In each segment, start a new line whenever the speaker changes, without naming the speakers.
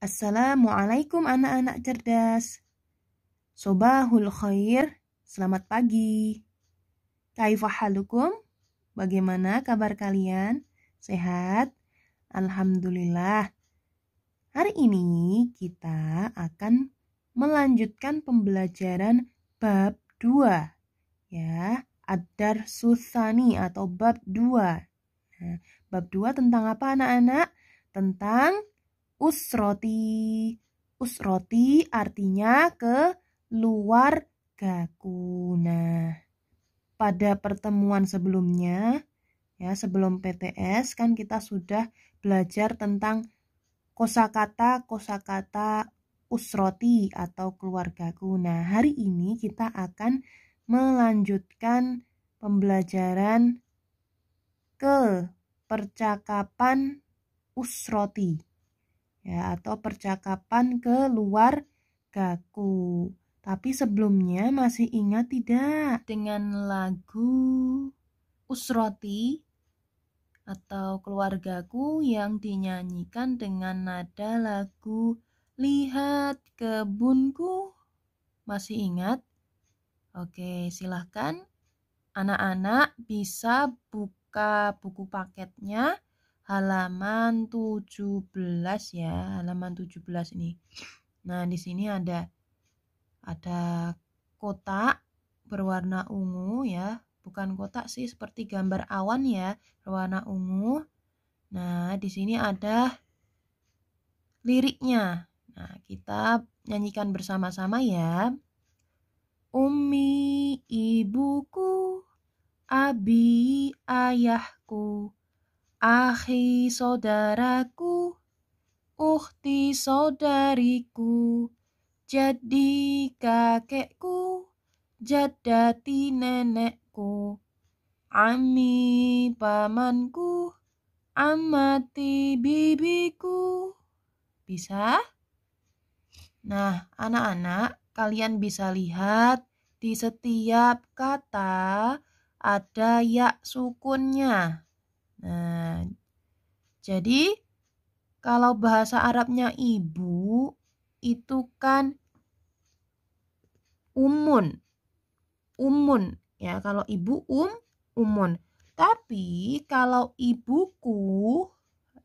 Assalamualaikum anak-anak cerdas. Sobahul khair, selamat pagi. Kaifahalukum? Bagaimana kabar kalian? Sehat? Alhamdulillah. Hari ini kita akan melanjutkan pembelajaran bab 2 ya, Adar Susani atau bab 2. Nah, bab 2 tentang apa anak-anak? Tentang usroti. Usroti artinya keluargaku. Nah, pada pertemuan sebelumnya, ya sebelum PTS kan kita sudah belajar tentang kosakata kosakata usroti atau keluargaku. Nah, hari ini kita akan melanjutkan pembelajaran ke percakapan usroti ya atau percakapan ke luar gaku, Tapi sebelumnya masih ingat tidak dengan lagu Usroti atau keluargaku yang dinyanyikan dengan nada lagu Lihat kebunku. Masih ingat? Oke, silahkan anak-anak bisa buka buku paketnya halaman 17 ya, halaman 17 ini. Nah, di sini ada ada kotak berwarna ungu ya, bukan kotak sih seperti gambar awan ya, berwarna ungu. Nah, di sini ada liriknya. Nah, kita nyanyikan bersama-sama ya. Umi ibuku, abi ayahku, Ahi saudaraku, uhti saudariku, jadi kakekku, jadati nenekku, ami pamanku, amati bibiku. Bisa? Nah, anak-anak, kalian bisa lihat di setiap kata ada ya sukunnya. Nah, jadi kalau bahasa Arabnya ibu itu kan umun. Umun ya, kalau ibu um umun. Tapi kalau ibuku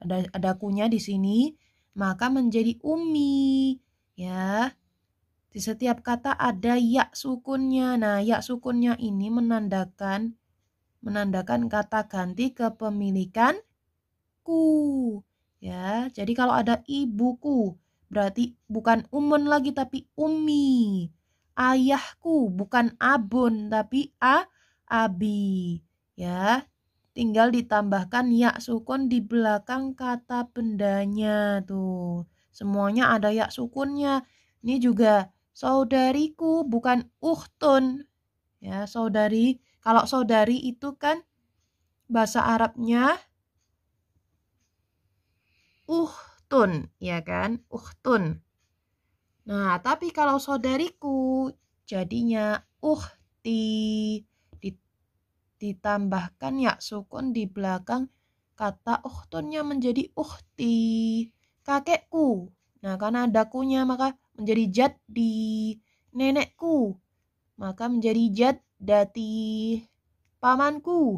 ada ada kunya di sini, maka menjadi umi ya. Di setiap kata ada ya sukunnya. Nah, ya sukunnya ini menandakan menandakan kata ganti kepemilikan ku. Ya, jadi kalau ada ibuku berarti bukan umun lagi tapi umi. Ayahku bukan abun tapi a abi. Ya, tinggal ditambahkan ya sukun di belakang kata bendanya tuh. Semuanya ada ya sukunnya. Ini juga saudariku bukan uhtun. Ya, saudari kalau saudari itu kan bahasa Arabnya uhtun, ya kan? Uhtun. Nah, tapi kalau saudariku jadinya uhti ditambahkan ya sukun di belakang kata uhtunnya menjadi uhti kakekku nah karena ada kunya maka menjadi di nenekku maka menjadi jad dati pamanku.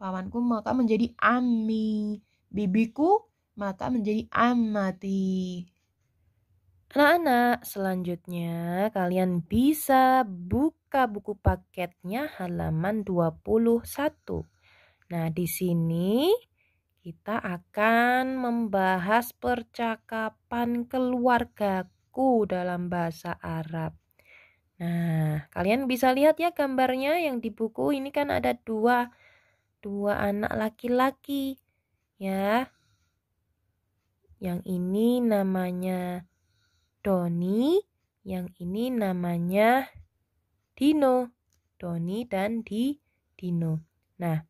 Pamanku maka menjadi ami. Bibiku maka menjadi amati. Anak-anak, selanjutnya kalian bisa buka buku paketnya halaman 21. Nah, di sini kita akan membahas percakapan keluargaku dalam bahasa Arab. Nah, kalian bisa lihat ya gambarnya yang di buku ini kan ada dua dua anak laki-laki ya. Yang ini namanya Doni, yang ini namanya Dino. Doni dan Di Dino. Nah,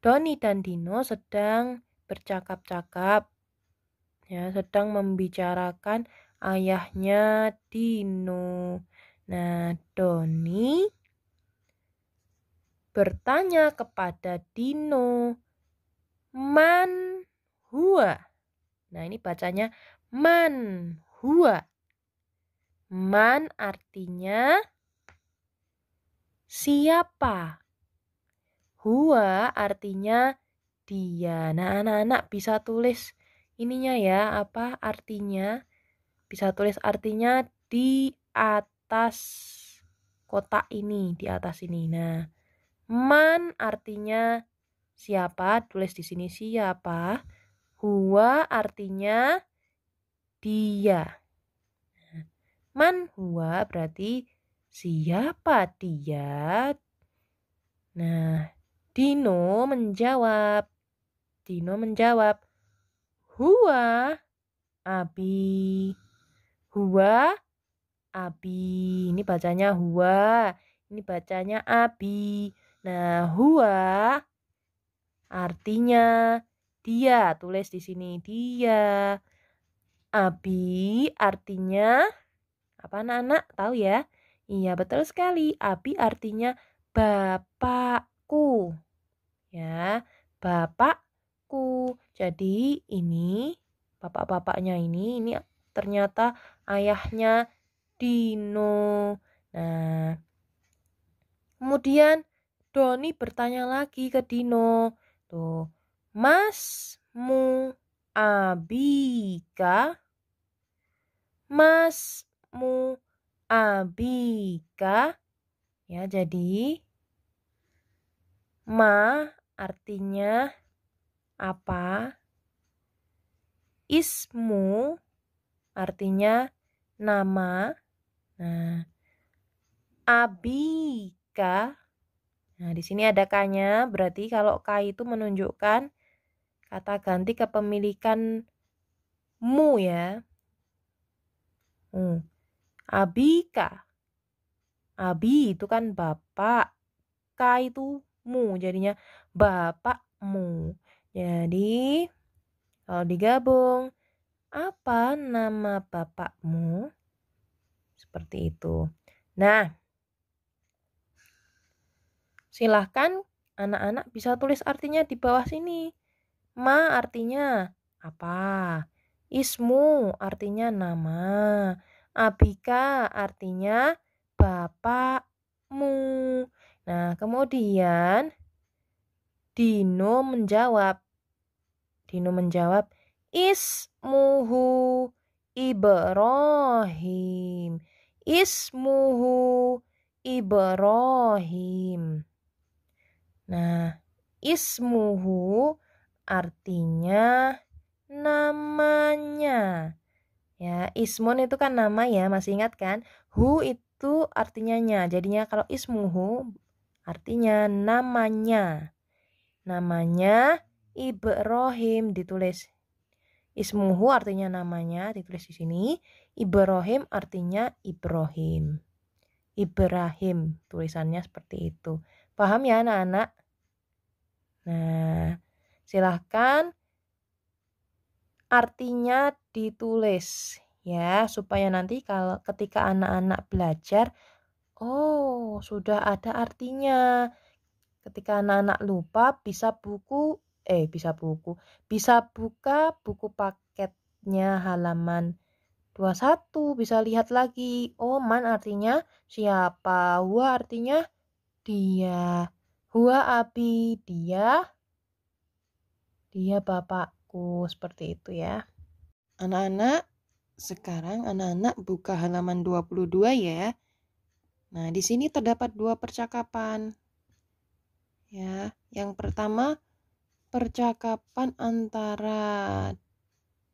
Doni dan Dino sedang bercakap-cakap ya, sedang membicarakan ayahnya Dino. Nah, Doni bertanya kepada Dino, "Man hua?" Nah, ini bacanya man hua. Man artinya siapa? Hua artinya dia. Nah, anak-anak bisa tulis ininya ya, apa artinya? Bisa tulis artinya di atas atas kotak ini, di atas ini. Nah, man artinya siapa? Tulis di sini siapa. Hua artinya dia. Nah, man hua berarti siapa dia? Nah, Dino menjawab. Dino menjawab, "Hua Abi." Hua abi. Ini bacanya Hua, Ini bacanya abi. Nah, Hua artinya dia. Tulis di sini dia. Abi artinya apa anak-anak tahu ya? Iya, betul sekali. Abi artinya bapakku. Ya, bapakku. Jadi ini bapak-bapaknya ini ini ternyata ayahnya Dino. Nah, kemudian Doni bertanya lagi ke Dino. Tuh, Mas mu abika? Masmu mu abika? Ya, jadi ma artinya apa? Ismu artinya nama Nah, abika. Nah, di sini ada k berarti kalau k itu menunjukkan kata ganti kepemilikan mu ya. Hmm. Abika. Abi itu kan bapak. K itu mu, jadinya bapakmu. Jadi, kalau digabung, apa nama bapakmu? Seperti itu. Nah, silahkan anak-anak bisa tulis artinya di bawah sini. Ma artinya apa? Ismu artinya nama. Abika artinya bapakmu. Nah, kemudian Dino menjawab. Dino menjawab, ismuhu Ibrahim. Ismuhu Ibrahim. Nah, ismuhu artinya namanya. Ya, ismun itu kan nama ya, masih ingat kan? Hu itu artinya nya. Jadinya kalau ismuhu artinya namanya. Namanya Ibrahim ditulis Ismuhu artinya namanya, ditulis di sini. Ibrahim artinya Ibrahim. Ibrahim, tulisannya seperti itu. Paham ya anak-anak? Nah, silahkan artinya ditulis ya supaya nanti kalau ketika anak-anak belajar oh sudah ada artinya ketika anak-anak lupa bisa buku eh bisa buku bisa buka buku paketnya halaman 21 bisa lihat lagi oh man artinya siapa hua artinya dia hua abi dia dia bapakku seperti itu ya anak-anak sekarang anak-anak buka halaman 22 ya Nah, di sini terdapat dua percakapan. Ya, yang pertama percakapan antara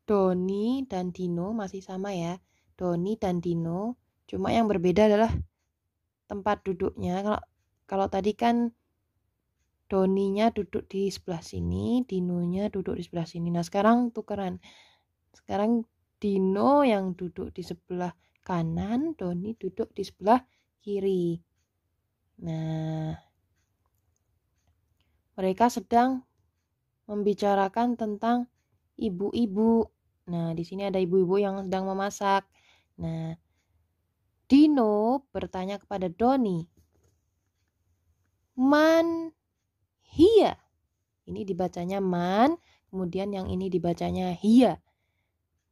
Doni dan Dino masih sama ya. Doni dan Dino, cuma yang berbeda adalah tempat duduknya. Kalau kalau tadi kan Doninya duduk di sebelah sini, Dinonya duduk di sebelah sini. Nah, sekarang tukeran. Sekarang Dino yang duduk di sebelah kanan, Doni duduk di sebelah kiri. Nah, mereka sedang membicarakan tentang ibu-ibu. Nah, di sini ada ibu-ibu yang sedang memasak. Nah, Dino bertanya kepada Doni. Man hia. Ini dibacanya man, kemudian yang ini dibacanya hia.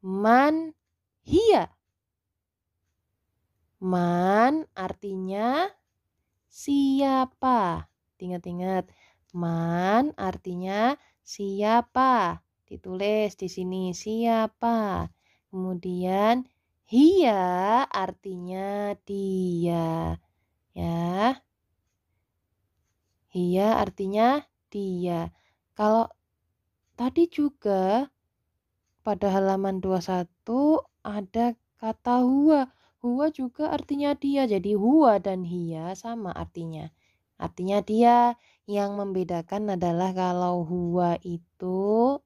Man hia. Man artinya siapa. Ingat-ingat, man artinya siapa ditulis di sini siapa kemudian hia artinya dia ya hia artinya dia kalau tadi juga pada halaman 21 ada kata hua hua juga artinya dia jadi hua dan hia sama artinya artinya dia yang membedakan adalah kalau Hua itu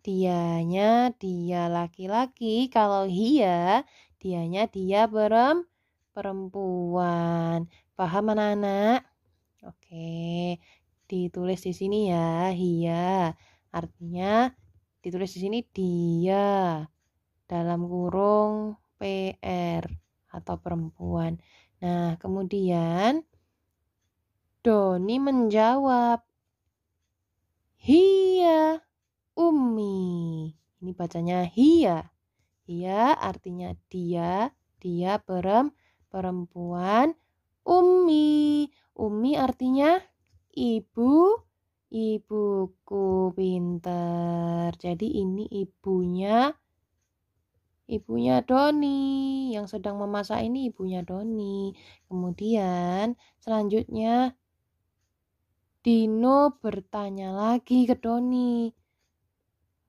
dianya dia laki-laki, kalau hia dianya dia berem perempuan. Paham anak-anak? Oke, ditulis di sini ya, hia. Artinya ditulis di sini dia dalam kurung PR atau perempuan. Nah, kemudian Doni menjawab, Hiya, Umi. Ini bacanya hiya. Hiya artinya dia, dia perem, perempuan. Umi, Umi artinya ibu, ibuku pinter. Jadi ini ibunya ibunya Doni yang sedang memasak ini ibunya Doni kemudian selanjutnya Dino bertanya lagi ke Doni.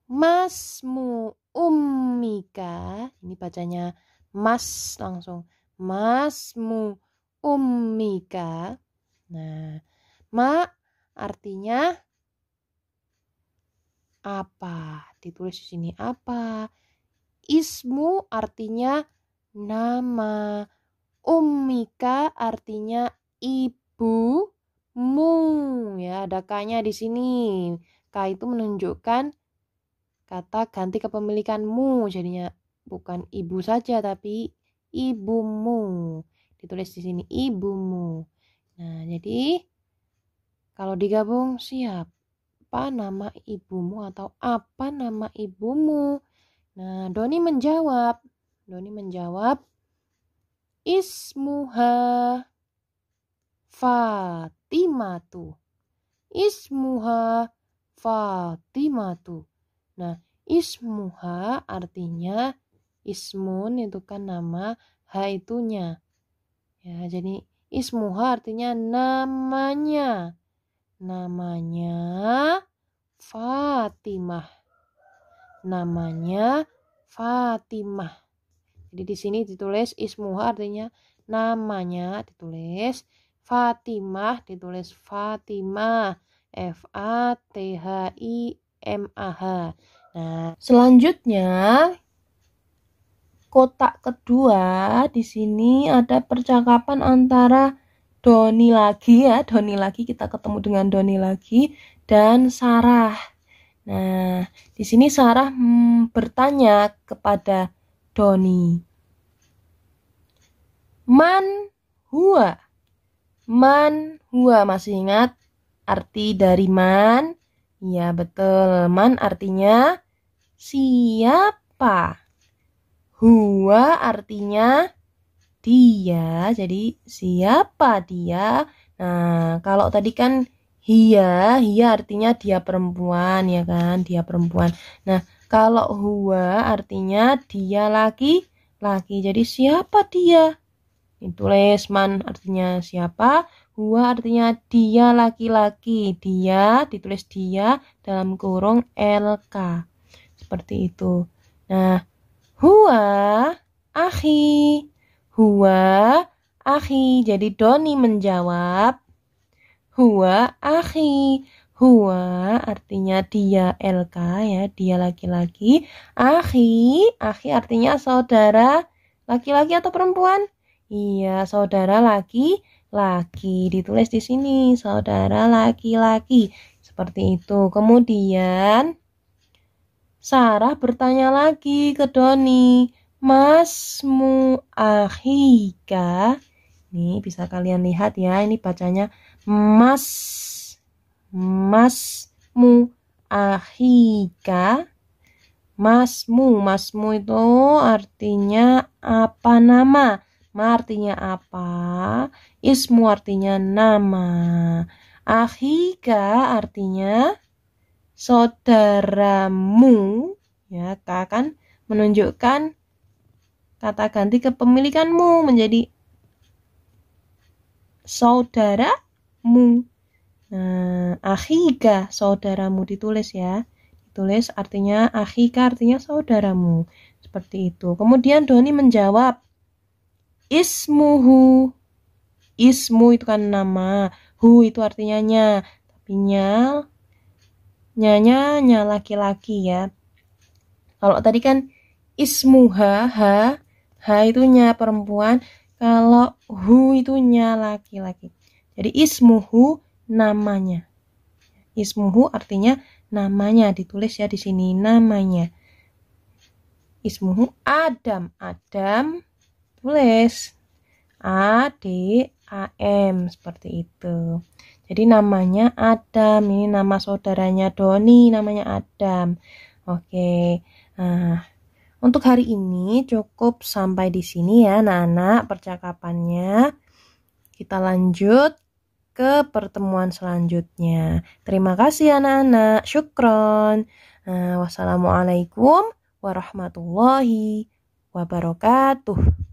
Masmu ummika, ini bacanya mas langsung. Masmu ummika. Nah, ma artinya apa? Ditulis di sini apa? Ismu artinya nama. Ummika artinya ibu mung ya ada k-nya di sini k itu menunjukkan kata ganti kepemilikanmu jadinya bukan ibu saja tapi ibumu ditulis di sini ibumu nah jadi kalau digabung siap apa nama ibumu atau apa nama ibumu nah Doni menjawab Doni menjawab ismuha Fat Fatimatu. Ismuha Fatimatu. Nah, ismuha artinya ismun itu kan nama, ha itunya. Ya, jadi ismuha artinya namanya. Namanya Fatimah. Namanya Fatimah. Jadi di sini ditulis ismuha artinya namanya ditulis Fatimah ditulis Fatimah F A T H I M A H. Nah, selanjutnya kotak kedua di sini ada percakapan antara Doni lagi ya, Doni lagi kita ketemu dengan Doni lagi dan Sarah. Nah, di sini Sarah hmm, bertanya kepada Doni. Man hua man hua masih ingat arti dari man? Ya betul, man artinya siapa. Hua artinya dia, jadi siapa dia? Nah, kalau tadi kan hia, hia artinya dia perempuan ya kan, dia perempuan. Nah, kalau hua artinya dia laki-laki, jadi siapa dia? Ditulis man artinya siapa, hua artinya dia laki-laki, dia ditulis dia dalam kurung LK. Seperti itu. Nah, hua ahi, hua ahi. Jadi Doni menjawab, hua ahi. hua artinya dia LK ya, dia laki-laki. Ahi, ahi artinya saudara laki-laki atau perempuan? Iya, saudara laki-laki ditulis di sini, saudara laki-laki. Seperti itu. Kemudian Sarah bertanya lagi ke Doni, "Masmu ahika?" Ini bisa kalian lihat ya, ini bacanya mas masmu ahika. Masmu, masmu itu artinya apa nama? Ma artinya apa? Ismu artinya nama. Ahika artinya saudaramu. Ya, K kan menunjukkan kata ganti kepemilikanmu menjadi saudaramu. Nah, ahika saudaramu ditulis ya. Ditulis artinya ahika artinya saudaramu. Seperti itu. Kemudian Doni menjawab, ismuhu ismu itu kan nama hu itu artinya nya tapi nya nyanya nya laki-laki ya kalau tadi kan ismuha ha ha itu nya perempuan kalau hu itu nya laki-laki jadi ismuhu namanya ismuhu artinya namanya ditulis ya di sini namanya ismuhu Adam Adam tulis A D A M seperti itu. Jadi namanya Adam, ini nama saudaranya Doni, namanya Adam. Oke. Nah, untuk hari ini cukup sampai di sini ya anak-anak percakapannya. Kita lanjut ke pertemuan selanjutnya. Terima kasih ya, anak-anak. Syukron. Nah, wassalamualaikum warahmatullahi wabarakatuh.